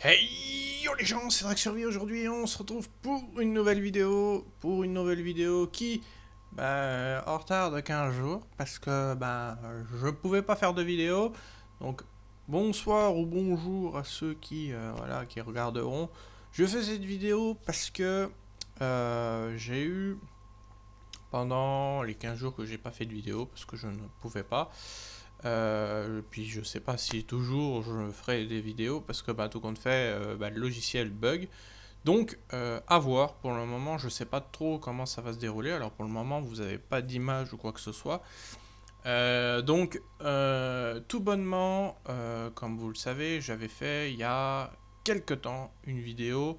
Hey yo les gens, c'est Drake Survie aujourd'hui on se retrouve pour une nouvelle vidéo, pour une nouvelle vidéo qui bah, en euh, retard de 15 jours parce que bah, je pouvais pas faire de vidéo donc bonsoir ou bonjour à ceux qui euh, voilà qui regarderont. Je fais cette vidéo parce que euh, j'ai eu pendant les 15 jours que j'ai pas fait de vidéo parce que je ne pouvais pas euh, puis je sais pas si toujours je ferai des vidéos parce que bah, tout compte fait, euh, bah, le logiciel bug. Donc euh, à voir, pour le moment je sais pas trop comment ça va se dérouler. Alors pour le moment vous n'avez pas d'image ou quoi que ce soit. donc tout bonnement, comme vous le savez, j'avais fait il y a quelques temps une vidéo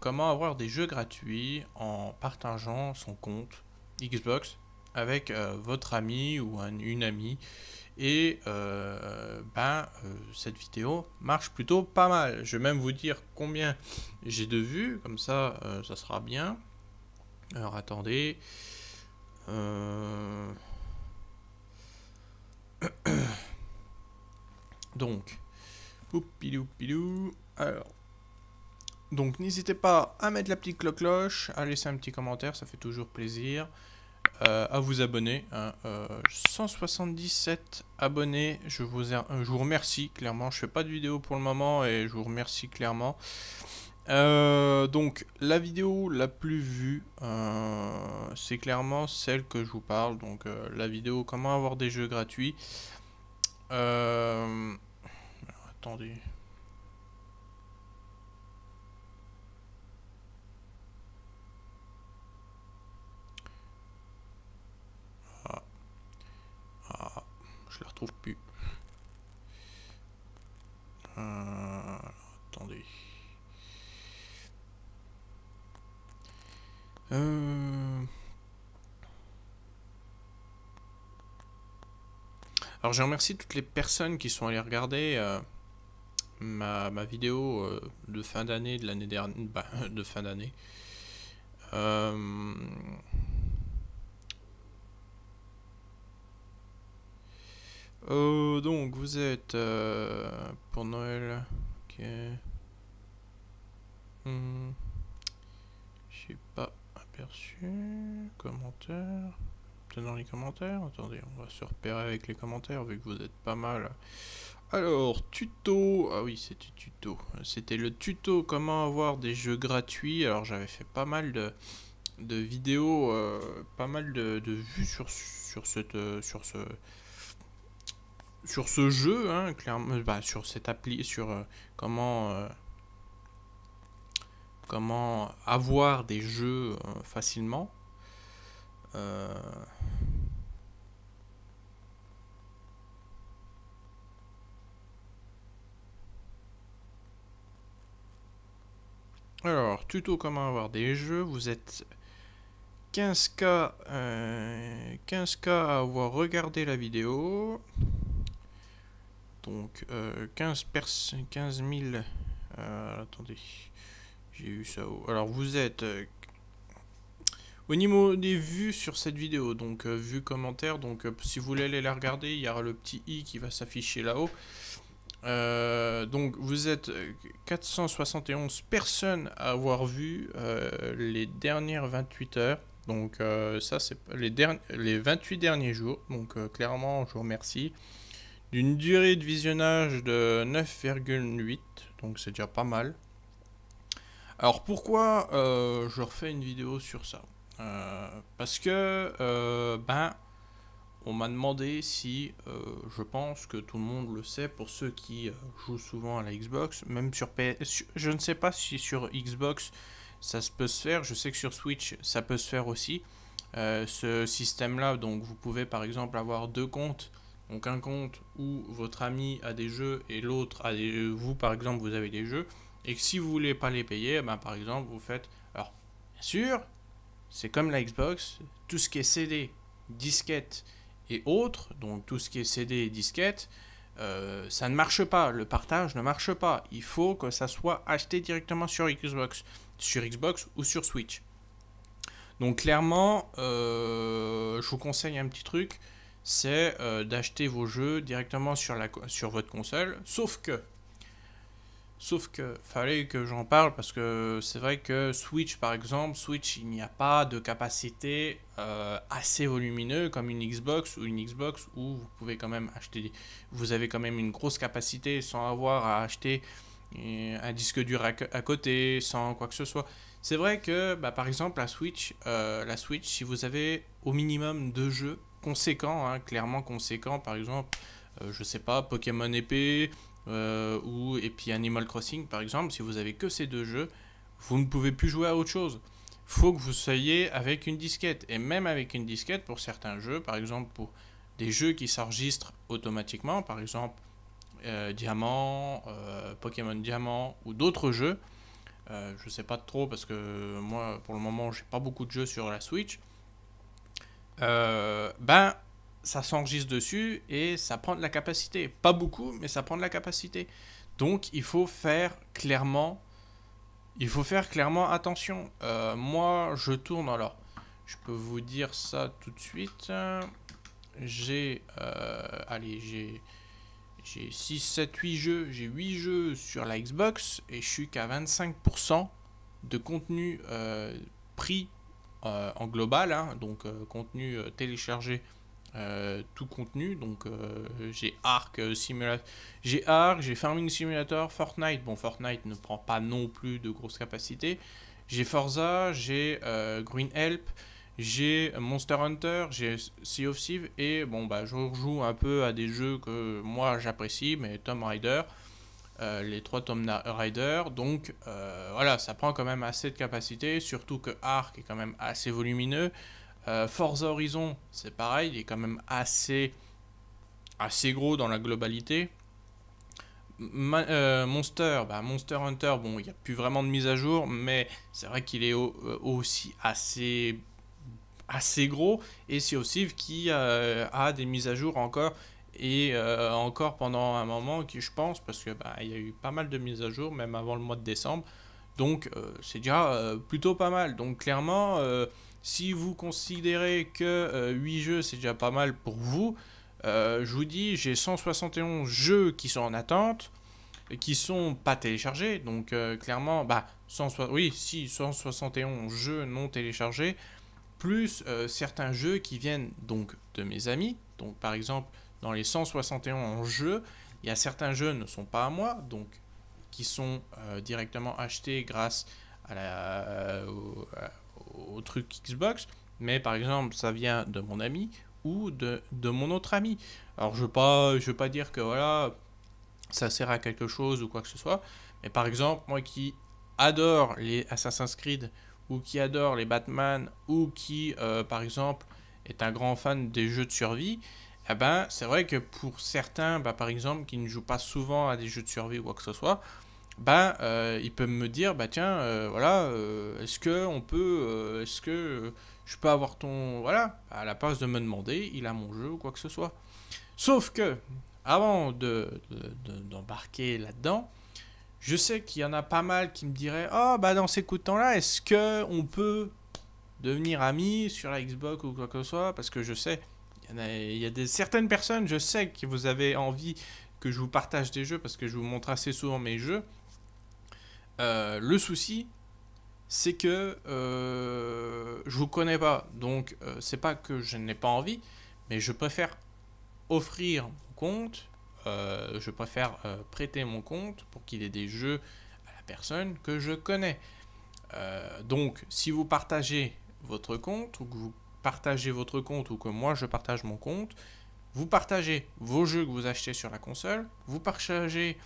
comment avoir des jeux gratuits en partageant son compte Xbox avec euh, votre ami ou une amie. Et euh, ben, euh, cette vidéo marche plutôt pas mal. Je vais même vous dire combien j'ai de vues, comme ça, ça sera bien. Alors attendez. Donc, Alors, donc n'hésitez pas à mettre la petite cloche, à laisser un petit commentaire, ça fait toujours plaisir. Euh, à vous abonner. 177 hein, euh, abonnés, euh, je vous, remercie clairement. Je fais pas de vidéo pour le moment et je vous remercie clairement. donc la vidéo la plus vue, c'est clairement celle que je vous parle. Donc la vidéo comment avoir des jeux gratuits. attendez, plus. Euh, attendez. Euh. Alors je remercie toutes les personnes qui sont allées regarder euh, ma, vidéo de fin d'année de l'année dernière, bah, de fin d'année. Oh donc, vous êtes euh, pour Noël. Ok. je hmm. J'ai pas aperçu. Commentaires. Dans les commentaires. Attendez, on va se repérer avec les commentaires vu que vous êtes pas mal. Alors, tuto. Ah oui, c'était tuto. C'était le tuto comment avoir des jeux gratuits. Alors, j'avais fait pas mal de, vidéos, euh, pas mal de, de vues sur, sur, cette, sur ce sur ce jeu, hein, clairement, euh, bah, sur cette appli, sur euh, comment, euh, comment avoir des jeux facilement. Alors, tuto comment avoir des jeux, vous êtes 15K, 15K à avoir regardé la vidéo. Donc, 15, euh, 000... Euh, attendez, j'ai eu ça Alors, vous êtes... Euh, au niveau des vues sur cette vidéo, donc vues, commentaires, donc si vous voulez aller la regarder, il y aura le petit i qui va s'afficher là-haut. donc vous êtes 471 personnes à avoir vu les dernières 28 heures. Donc ça c'est les, les 28 derniers jours. Donc clairement je vous remercie d'une durée de visionnage de 9,8, donc c'est déjà pas mal. Alors pourquoi euh, je refais une vidéo sur ça euh, Parce que, euh, ben, on m'a demandé si, je pense que tout le monde le sait, pour ceux qui jouent souvent à la Xbox, même sur PS, je ne sais pas si sur Xbox ça se peut se faire, je sais que sur Switch ça peut se faire aussi, ce système-là, donc vous pouvez par exemple avoir deux comptes donc un compte où votre ami a des jeux et l'autre a des vous par exemple vous avez des jeux et que si vous voulez pas les payer eh ben, par exemple vous faites alors bien sûr c'est comme la Xbox tout ce qui est CD disquette et autres donc tout ce qui est CD et disquette euh, ça ne marche pas, le partage ne marche pas. Il faut que ça soit acheté directement sur Xbox, sur Xbox ou sur Switch. Donc clairement, euh, je vous conseille un petit truc c'est euh, d'acheter vos jeux directement sur, la, sur votre console. Sauf que, sauf que, fallait que j'en parle parce que c'est vrai que Switch par exemple, Switch il n'y a pas de capacité euh, assez volumineuse comme une Xbox ou une Xbox où vous pouvez quand même acheter, vous avez quand même une grosse capacité sans avoir à acheter euh, un disque dur à, côté, sans quoi que ce soit. C'est vrai que, bah, par exemple, la Switch, la Switch, si vous avez au minimum deux jeux, conséquent, hein, clairement conséquent. Par exemple, je euh, je sais pas, Pokémon épée euh, ou et puis Animal Crossing par exemple. Si vous avez que ces deux jeux, vous ne pouvez plus jouer à autre chose. Faut que vous soyez avec une disquette et même avec une disquette pour certains jeux, par exemple pour des jeux qui s'enregistrent automatiquement, par exemple euh, Diamant, Pokémon Diamant ou d'autres jeux. je sais pas trop parce que moi pour le moment j'ai pas beaucoup de jeux sur la Switch euh, ben, ça s'enregistre dessus et ça prend de la capacité. Pas beaucoup, mais ça prend de la capacité. Donc, il faut faire clairement, il faut faire clairement attention. Euh, moi, je tourne alors. Je peux vous dire ça tout de suite. J'ai, euh, allez, j'ai, j'ai 6, 7, 8 jeux. J'ai 8 jeux sur la Xbox et je suis qu'à 25% de contenu pris euh, en global, hein, donc euh, contenu euh, téléchargé tout contenu. Donc j'ai Ark, j'ai Arc, j'ai Farming Simulator, Fortnite. Bon, Fortnite ne prend pas non plus de grosses capacités. J'ai Forza, j'ai Green Help, j'ai Monster Hunter, j'ai Sea of Thieves et bon bah je rejoue un peu à des jeux que moi j'apprécie, mais Tom Rider euh, les trois tomes Rider. Donc euh, voilà, ça prend quand même assez de capacité, surtout que Arc est quand même assez volumineux. Force euh, Forza Horizon, c'est pareil, il est quand même assez, assez gros dans la globalité. Monster, bah, Monster Hunter, bon, il n'y a plus vraiment de mise à jour, mais c'est vrai qu'il est aussi assez assez gros et c'est aussi qui a des mises à jour encore et euh, encore pendant un moment qui je pense parce que bah, il y a eu pas mal de mises à jour même avant le mois de décembre donc euh, c'est déjà euh, plutôt pas mal donc clairement si vous considérez que 8 jeux c'est déjà pas mal pour vous je vous dis j'ai 171 jeux qui sont en attente qui sont pas téléchargés donc clairement bah oui si 171 jeux non téléchargés plus certains jeux qui viennent donc de mes amis donc par exemple dans les 161 en jeu, il y a certains jeux ne sont pas à moi, donc qui sont euh, directement achetés grâce euh, euh, au, truc Xbox, mais par exemple ça vient de mon ami ou de, mon autre ami. Alors je ne pas, veux pas dire que voilà, ça sert à quelque chose ou quoi que ce soit, mais par exemple moi qui adore les Assassin's Creed ou qui adore les Batman ou qui par exemple est un grand fan des jeux de survie, eh ben, c'est vrai que pour certains, bah, par exemple, qui ne jouent pas souvent à des jeux de survie ou quoi que ce soit, ben, ils peuvent me dire, bah tiens, euh, voilà, euh, est-ce que on peut, est-ce que je peux avoir ton, voilà, à la place de me demander, il a mon jeu ou quoi que ce soit. Sauf que, avant de, d'embarquer là-dedans, je sais qu'il y en a pas mal qui me diraient, oh bah dans ces coups de temps-là, est-ce que on peut devenir amis sur la Xbox ou quoi que ce soit, parce que je sais il y a des, certaines personnes, je sais que vous avez envie que je vous partage des jeux parce que je vous montre assez souvent mes jeux. Euh, le souci, c'est que euh, je vous connais pas, donc euh, c'est pas que je n'ai pas envie, mais je préfère offrir mon compte, je préfère prêter mon compte pour qu'il ait des jeux à la personne que je connais. donc, si vous partagez votre compte ou que vous partagez votre compte ou que moi je partage mon compte, vous partagez vos jeux que vous achetez sur la console, vous partagez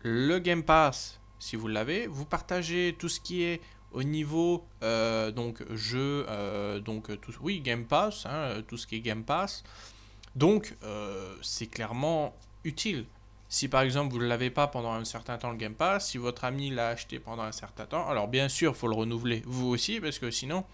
le Game Pass si vous l'avez, vous partagez tout ce qui est au niveau euh, donc jeu, euh, donc tout, oui Game Pass, hein, tout ce qui est Game Pass. Donc euh, c'est clairement utile. Si par exemple vous ne l'avez pas pendant un certain temps le Game Pass, si votre ami l'a acheté pendant un certain temps, alors bien sûr il faut le renouveler vous aussi parce que sinon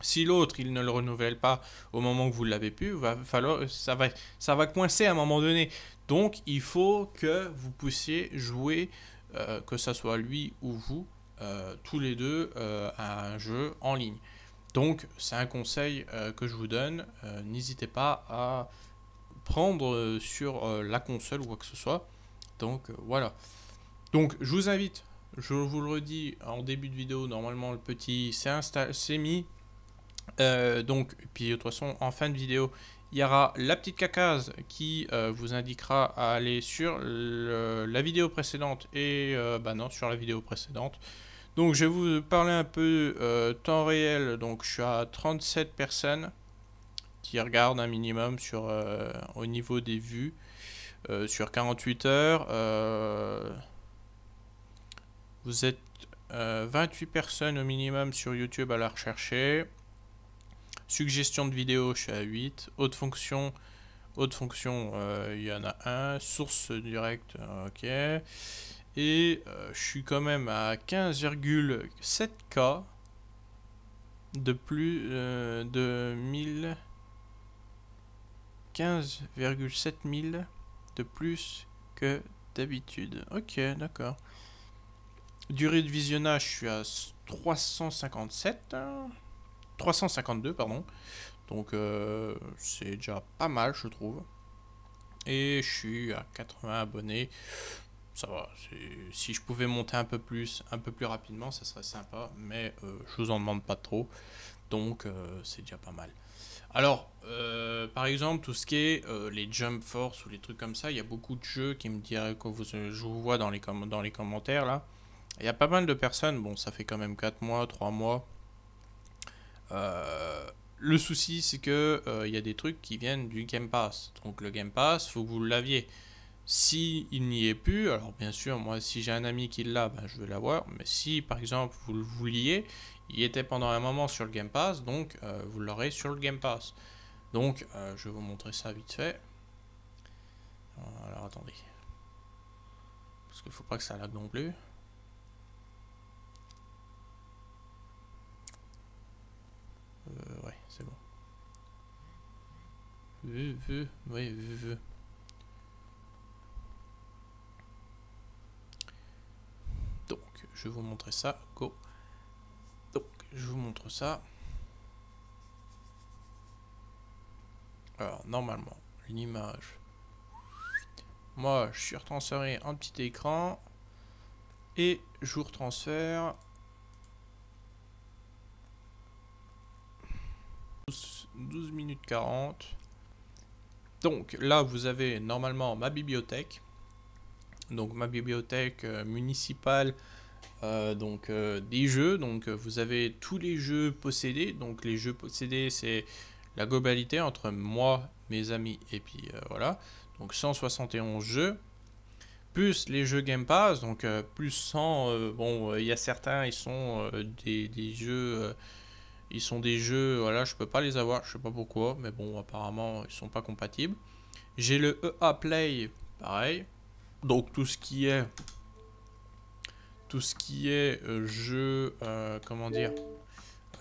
si l'autre, il ne le renouvelle pas au moment que vous l'avez pu, va falloir, ça, va, ça va coincer à un moment donné. Donc, il faut que vous puissiez jouer, euh, que ce soit lui ou vous, euh, tous les deux, euh, à un jeu en ligne. Donc, c'est un conseil que je vous donne. N'hésitez pas à prendre sur la console ou quoi que ce soit. Donc, voilà. Donc, je vous invite, je vous le redis en début de vidéo, normalement, le petit c'est mis euh, donc, puis de toute façon, en fin de vidéo, il y aura la petite cacase qui euh, vous indiquera à aller sur la vidéo précédente et euh, bah non, sur la vidéo précédente. Donc, je vais vous parler un peu temps réel. Donc, je suis à 37 personnes qui regardent un minimum sur, au niveau des vues sur 48 heures. vous êtes 28 personnes au minimum sur YouTube à la rechercher. Suggestion de vidéo, je suis à 8. Haute fonction, haute fonction, euh, il y en a un. Source directe, ok. Et euh, je suis quand même à 15,7K de plus euh, de 1000. 15,7 de plus que d'habitude. Ok, d'accord. Durée de visionnage, je suis à 357. 352, pardon. Donc euh, c'est déjà pas mal, je trouve. Et je suis à 80 abonnés. Ça va, si je pouvais monter un peu plus, un peu plus rapidement, ça serait sympa, mais euh, je vous en demande pas trop. Donc euh, c'est déjà pas mal. Alors, par exemple, tout ce qui est les jump force ou les trucs comme ça, il y a beaucoup de jeux qui me diraient que vous, je vous vois dans les, dans les commentaires là. Il y a pas mal de personnes, bon ça fait quand même 4 mois, 3 mois, euh, le souci, c'est que euh, il y a des trucs qui viennent du Game Pass. Donc le Game Pass, faut que vous l'aviez. Si il n'y est plus, alors bien sûr, moi, si j'ai un ami qui l'a, ben, je vais l'avoir. Mais si, par exemple, vous le vouliez, il était pendant un moment sur le Game Pass, donc euh, vous l'aurez sur le Game Pass. Donc, je vais vous montrer ça vite fait. Alors, attendez. Parce qu'il ne faut pas que ça lag non plus. c'est bon. Oui, Donc, je vais vous montrer ça. Go. Donc, je vous montre ça. Alors, normalement, image Moi, je suis retransféré en petit écran. Et je vous retransfère 12, minutes 40. Donc là, vous avez normalement ma bibliothèque. Donc ma bibliothèque euh, municipale euh, donc, euh, des jeux. Donc vous avez tous les jeux possédés. Donc les jeux possédés, c'est la globalité entre moi, mes amis et puis voilà. Donc 171 jeux. Plus les jeux Game Pass, donc plus 100, bon, il y a certains, ils sont des, des, jeux ils sont des jeux, voilà, je peux pas les avoir, je sais pas pourquoi, mais bon, apparemment, ils sont pas compatibles. J'ai le EA Play, pareil. Donc tout ce qui est tout ce qui est jeux... jeu, euh, comment dire,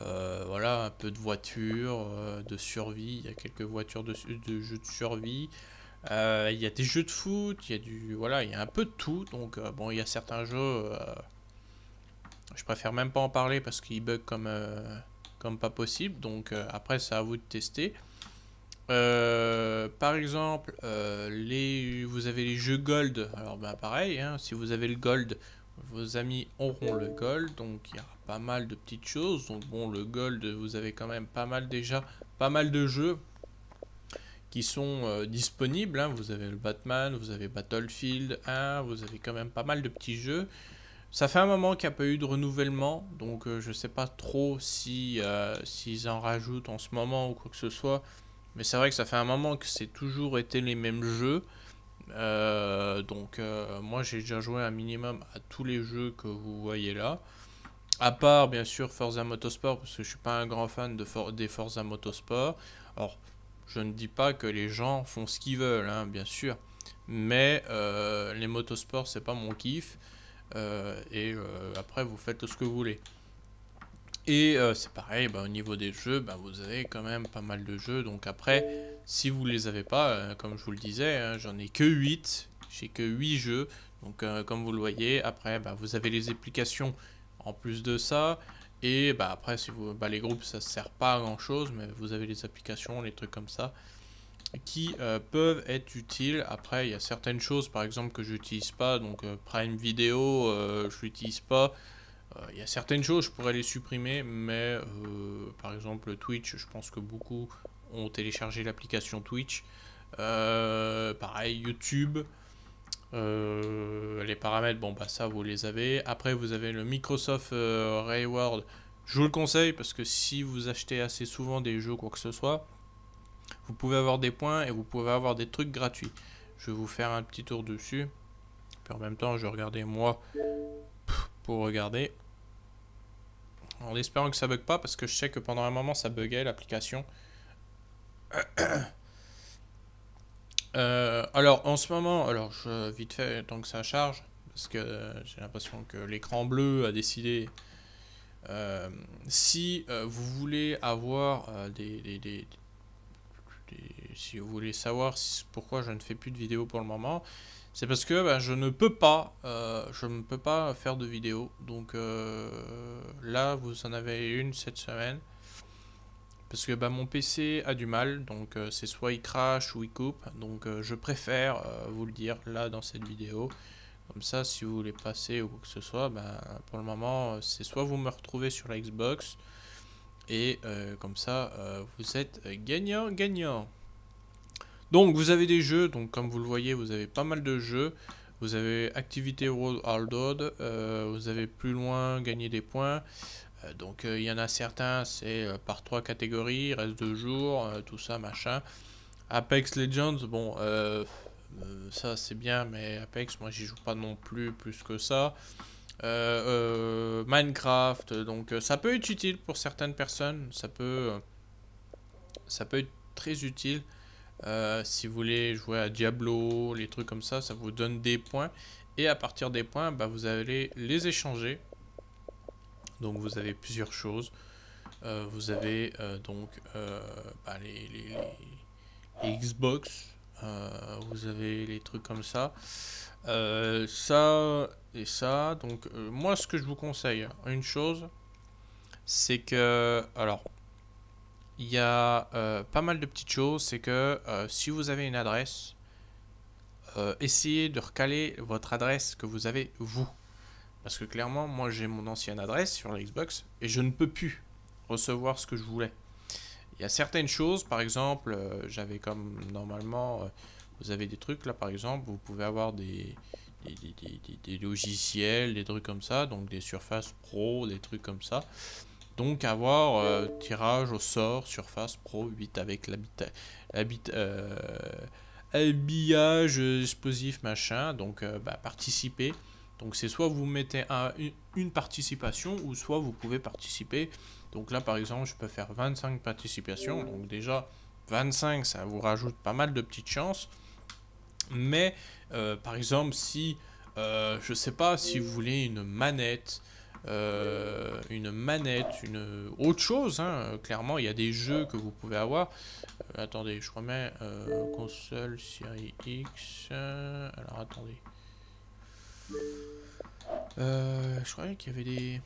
euh, voilà, un peu de voitures, euh, de survie, il y a quelques voitures de, de jeux de survie, il y a des jeux de foot, il y a du, voilà, il y a un peu de tout, donc bon, il y a certains jeux, je préfère même pas en parler parce qu'ils bug comme, pas possible. Donc euh, après, c'est à vous de tester. Euh, par exemple, euh, les, vous avez les jeux gold. Alors ben pareil, hein, si vous avez le gold, vos amis auront le gold. Donc il y aura pas mal de petites choses. Donc bon, le gold, vous avez quand même pas mal déjà, pas mal de jeux qui sont disponibles. Hein. Vous avez le Batman, vous avez Battlefield 1, vous avez quand même pas mal de petits jeux. Ça fait un moment qu'il n'y a pas eu de renouvellement, donc euh, je ne sais pas trop si euh, s'ils en rajoutent en ce moment ou quoi que ce soit. Mais c'est vrai que ça fait un moment que c'est toujours été les mêmes jeux. Euh, donc moi j'ai déjà joué un minimum à tous les jeux que vous voyez là. À part bien sûr Forza Motorsport, parce que je suis pas un grand fan de des Forza Motorsport. Alors je ne dis pas que les gens font ce qu'ils veulent, hein, bien sûr. Mais les motosports c'est pas mon kiff. Euh, et euh, après, vous faites ce que vous voulez. Et euh, c'est pareil, ben, au niveau des jeux, bah, vous avez quand même pas mal de jeux. Donc après, si vous ne les avez pas, comme je vous le disais, hein, j'en ai que 8. J'ai que 8 jeux. Donc comme vous le voyez, après, bah, vous avez les applications en plus de ça. Et bah, après, si vous, les groupes, ça ne sert pas à grand-chose, mais vous avez les applications, les trucs comme ça qui euh, peuvent être utiles. Après, il y a certaines choses, par exemple, que j'utilise pas. Donc, euh, Prime Video, euh, je l'utilise pas. Il y a certaines choses, je pourrais les supprimer, mais par exemple Twitch, je pense que beaucoup ont téléchargé l'application Twitch. pareil, YouTube, les paramètres, bon bah ça vous les avez. Après vous avez le Microsoft Reward, je vous le conseille parce que si vous achetez assez souvent des jeux, quoi que ce soit, vous pouvez avoir des points et vous pouvez avoir des trucs gratuits. Je vais vous faire un petit tour dessus. Puis en même temps, je vais regarder moi pour regarder. En espérant que ça bug pas, parce que je sais que pendant un moment, ça buguait l'application. Euh, alors en ce moment, alors je vite fait tant que ça charge, parce que j'ai l'impression que l'écran bleu a décidé. Euh, si euh, vous voulez avoir des, si vous voulez savoir pourquoi je ne fais plus de vidéos pour le moment, c'est parce que ben, je ne peux pas, euh, je ne peux pas faire de vidéos. Donc euh, là, vous en avez une cette semaine. Parce que ben, mon PC a du mal, donc euh, c'est soit il crache ou il coupe. Donc je préfère vous le dire là dans cette vidéo. Comme ça, si vous voulez passer ou quoi que ce soit, ben, pour le moment, c'est soit vous me retrouvez sur la Xbox, et euh, comme ça, euh, vous êtes gagnant-gagnant. Donc, vous avez des jeux. Donc, comme vous le voyez, vous avez pas mal de jeux. Vous avez activité World Hold, euh, vous avez plus loin gagné des points. donc, il y en a certains, c'est par trois catégories, reste deux jours, tout ça, machin. Apex Legends, bon, ça c'est bien, mais Apex, moi j'y joue pas non plus plus que ça. Euh, euh, Minecraft. Donc euh, ça peut être utile pour certaines personnes. Ça peut, ça peut être très utile. si vous voulez jouer à Diablo, les trucs comme ça, ça vous donne des points. Et à partir des points, bah, vous allez les échanger. Donc vous avez plusieurs choses. vous avez donc bah, les, Xbox, euh, vous avez les trucs comme ça. Euh, ça et ça. Donc euh, moi ce que je vous conseille, une chose, c'est que... Alors, il y a pas mal de petites choses. C'est que si vous avez une adresse, essayez de recaler votre adresse que vous avez vous. Parce que clairement, moi j'ai mon ancienne adresse sur l'Xbox et je ne peux plus recevoir ce que je voulais. Il y a certaines choses, par exemple, euh, j'avais comme normalement, euh, vous avez des trucs là, par exemple, vous pouvez avoir des des, des, des, des, logiciels, des trucs comme ça, donc des surfaces pro, des trucs comme ça. Donc avoir euh, tirage au sort, surface pro 8 avec habillage explosif machin, donc bah, participer. Donc c'est soit vous mettez à une participation ou soit vous pouvez participer donc là, par exemple, je peux faire 25 participations. Donc déjà, 25, ça vous rajoute pas mal de petites chances. Mais, euh, par exemple, si, euh, Je ne sais pas, si vous voulez une manette, euh, une manette, une autre chose, hein, clairement, il y a des jeux que vous pouvez avoir. attendez, je remets console série X. Alors, attendez. je croyais qu'il y avait des...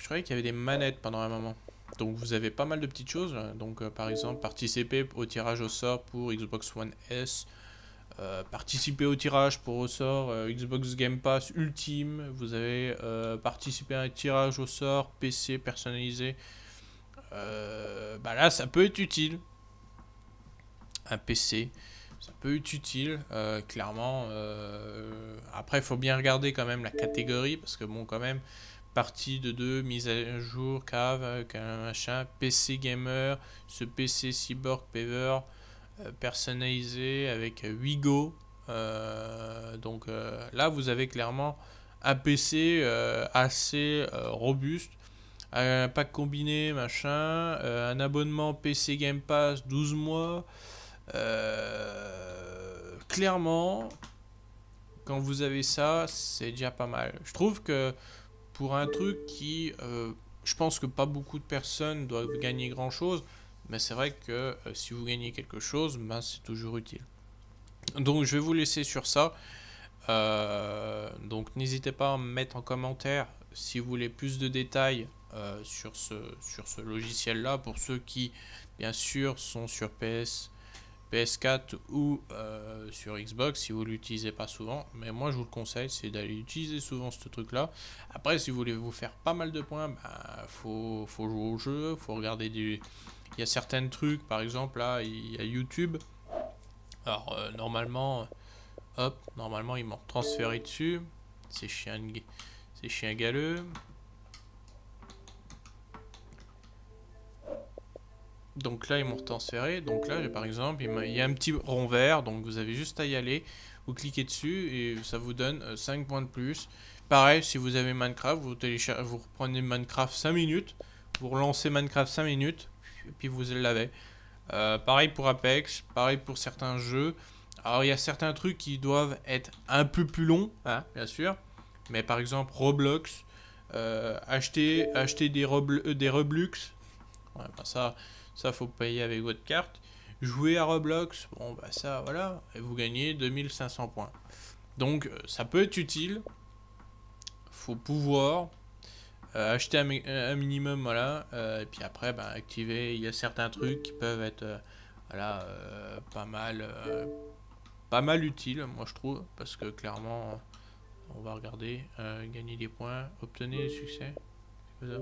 Je croyais qu'il y avait des manettes pendant un moment. Donc vous avez pas mal de petites choses. Euh, donc euh, par exemple, participer au tirage au sort pour Xbox One S. Euh, participer au tirage pour au sort Xbox Game Pass Ultime. Vous avez participer à un tirage au sort PC personnalisé. bah là, ça peut être utile. Un PC, ça peut être utile, clairement. après, il faut bien regarder quand même la catégorie parce que bon, quand même, partie de deux, mise à jour, cave, machin, PC gamer, ce PC cyborg paver euh, personnalisé avec Wigo. Euh, donc euh, là, vous avez clairement un PC assez robuste. Un pack combiné, machin, un abonnement PC Game Pass 12 mois. clairement, quand vous avez ça, c'est déjà pas mal. Je trouve que pour un truc qui, euh, je pense que pas beaucoup de personnes doivent gagner grand chose, mais c'est vrai que euh, si vous gagnez quelque chose, ben, c'est toujours utile. Donc je vais vous laisser sur ça. Euh, donc n'hésitez pas à mettre en commentaire si vous voulez plus de détails sur ce, sur ce logiciel-là, pour ceux qui, bien sûr, sont sur PS PS4 ou euh, sur Xbox si vous l'utilisez pas souvent. Mais moi je vous le conseille, c'est d'aller utiliser souvent ce truc là. Après si vous voulez vous faire pas mal de points, bah, faut, jouer au jeu, faut regarder du... Il y a certains trucs, par exemple là, il y a YouTube. Alors euh, normalement, hop, normalement ils m'ont transféré dessus. C'est chien, c'est chien galeux. Donc là, ils m'ont retransféré. Donc là, par exemple, il y a un petit rond vert. Donc vous avez juste à y aller. Vous cliquez dessus et ça vous donne 5 euh, points de plus. Pareil, si vous avez Minecraft, vous, vous reprenez Minecraft 5 minutes. Vous relancez Minecraft 5 minutes. Et puis vous l'avez. Euh, pareil pour Apex. Pareil pour certains jeux. Alors il y a certains trucs qui doivent être un peu plus longs. Hein, bien sûr. Mais par exemple, Roblox. Euh, acheter, acheter des, Roblux Ouais, ben ça, ça faut payer avec votre carte. Jouer à Roblox, bon bah ça voilà, et vous gagnez 2500 points. Donc euh, ça peut être utile, faut pouvoir euh, acheter un, minimum, voilà, euh, et puis après bah, activer, il y a certains trucs qui peuvent être voilà, pas mal pas mal utile, moi je trouve, parce que clairement, on va regarder, gagner des points, obtenir des succès. C'est ça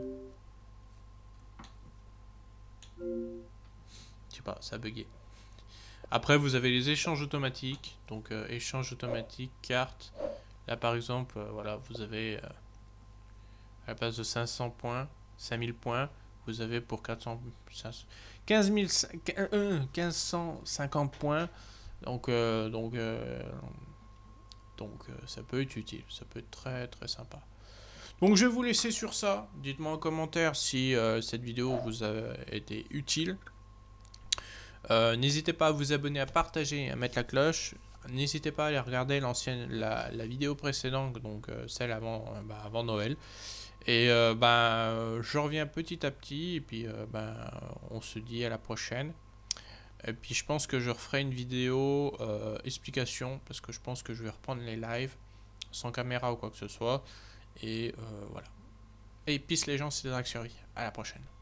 je sais pas, ça a bugué. Après, vous avez les échanges automatiques. Donc, euh, échange automatique, carte. Là, par exemple, euh, voilà, vous avez euh, à la place de 500 points, 5000 points, vous avez pour 400, 1550 points. Donc, donc, donc ça peut être utile. Ça peut être très, très sympa. Donc je vais vous laisser sur ça. Dites-moi en commentaire si euh, cette vidéo vous a été utile. Euh, n'hésitez pas à vous abonner, à partager à mettre la cloche. N'hésitez pas à aller regarder l'ancienne, la, vidéo précédente, donc euh, celle avant, bah, avant Noël. Et bah, je reviens petit à petit et puis bah, on se dit à la prochaine. Et puis je pense que je referai une vidéo explication parce que je pense que je vais reprendre les lives sans caméra ou quoi que ce soit. Et euh, voilà. Et peace les gens, c'était Draxury. À la prochaine.